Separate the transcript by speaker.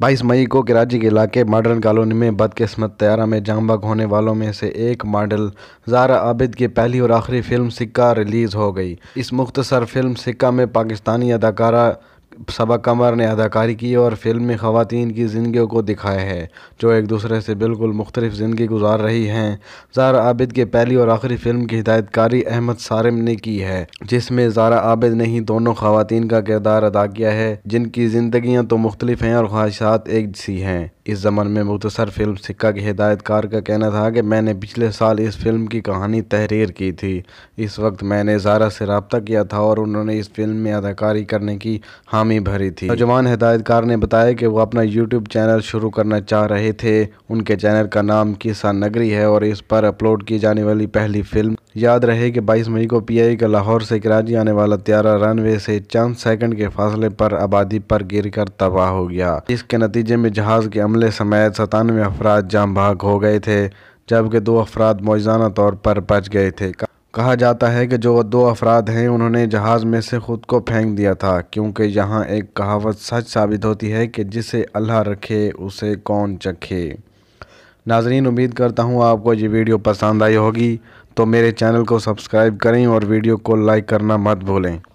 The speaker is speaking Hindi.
Speaker 1: बाईस मई को कराची के इलाके मॉडर्न कॉलोनी में बदकिस्मत तैयारा में जामबाग होने वालों में से एक मॉडल जारा आबिद की पहली और आखिरी फिल्म सिक्का रिलीज़ हो गई इस मुख्तसर फिल्म सिक्का में पाकिस्तानी अदाकारा सबा कमर ने अदाकारी की और फिल्म में ख़वान की ज़िंदगी को दिखाया है जो एक दूसरे से बिल्कुल मुख्तलिफ ज़िंदगी गुजार रही हैं ज़ारा आबिद के पहली और आखिरी फिल्म की हिदायतकारी अहमद सारिम ने की है जिसमें ज़ारा आबिद ने ही दोनों ख़वातीन का किरदार अदा किया है जिनकी ज़िंदियाँ तो मुख्तलिफ हैं और ख्वाहिशात एक सी हैं इस ज़मन में मुख्तसर फिल्म सिक्का के हिदायतकार का कहना था कि मैंने पिछले साल इस फिल्म की कहानी तहरीर की थी इस वक्त मैंने जारा से रबता किया था और उन्होंने इस फिल्म में अदाकारी करने की हामी भरी थी नौजवान हिदायतकार ने बताया कि वो अपना यूट्यूब चैनल शुरू करना चाह रहे थे उनके चैनल का नाम किसान नगरी है और इस पर अपलोड की जाने वाली पहली फिल्म याद रहे कि 22 मई को पीआई का लाहौर से कराची आने वाला त्यारा रनवे से चंद सेकंड के फासले पर आबादी पर गिरकर तबाह हो गया इसके नतीजे में जहाज़ के अमले समेत सतानवे अफराद जाम भाग हो गए थे जबकि दो अफराद मौजाना तौर पर बच गए थे कहा जाता है कि जो दो अफराद हैं उन्होंने जहाज़ में से ख़ुद को फेंक दिया था क्योंकि यहाँ एक कहावत सच साबित होती है कि जिसे अल्लाह रखे उसे कौन चखे नाजरीन उम्मीद करता हूँ आपको ये वीडियो पसंद आई होगी तो मेरे चैनल को सब्सक्राइब करें और वीडियो को लाइक करना मत भूलें